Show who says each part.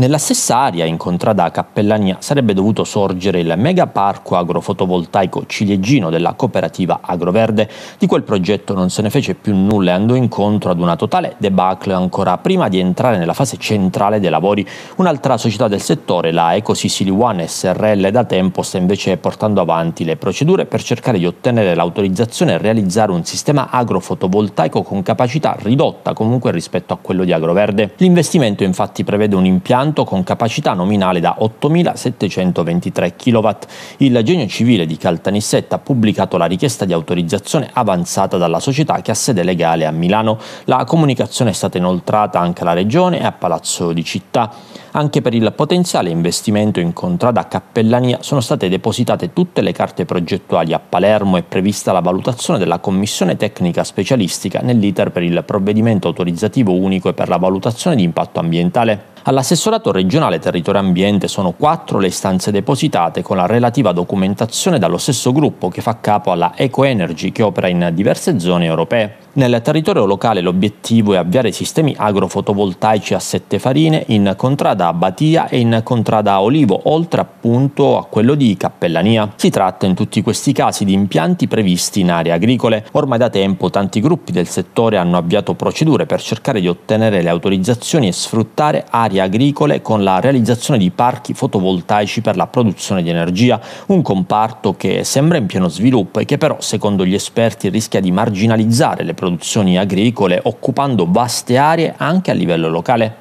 Speaker 1: Nella stessa area, in contrada a Cappellania, sarebbe dovuto sorgere il mega parco agrofotovoltaico ciliegino della cooperativa Agroverde. Di quel progetto non se ne fece più nulla e andò incontro ad una totale debacle ancora prima di entrare nella fase centrale dei lavori. Un'altra società del settore, la Eco Sicily One SRL, da tempo sta invece portando avanti le procedure per cercare di ottenere l'autorizzazione e realizzare un sistema agrofotovoltaico con capacità ridotta comunque rispetto a quello di Agroverde. L'investimento infatti prevede un impianto impianto con capacità nominale da 8.723 kW. Il genio civile di Caltanissetta ha pubblicato la richiesta di autorizzazione avanzata dalla società che ha sede legale a Milano. La comunicazione è stata inoltrata anche alla Regione e a Palazzo di Città. Anche per il potenziale investimento in contrada Cappellania sono state depositate tutte le carte progettuali a Palermo e prevista la valutazione della Commissione Tecnica Specialistica nell'iter per il provvedimento autorizzativo unico e per la valutazione di impatto ambientale. All'assessorato regionale territorio ambiente sono quattro le istanze depositate con la relativa documentazione dallo stesso gruppo che fa capo alla Eco Energy che opera in diverse zone europee. Nel territorio locale l'obiettivo è avviare sistemi agrofotovoltaici a sette farine in contrada Batia e in contrada Olivo, oltre appunto a quello di Cappellania. Si tratta in tutti questi casi di impianti previsti in aree agricole. Ormai da tempo tanti gruppi del settore hanno avviato procedure per cercare di ottenere le autorizzazioni e sfruttare aree agricole con la realizzazione di parchi fotovoltaici per la produzione di energia, un comparto che sembra in pieno sviluppo e che però secondo gli esperti rischia di marginalizzare le produzioni agricole occupando vaste aree anche a livello locale.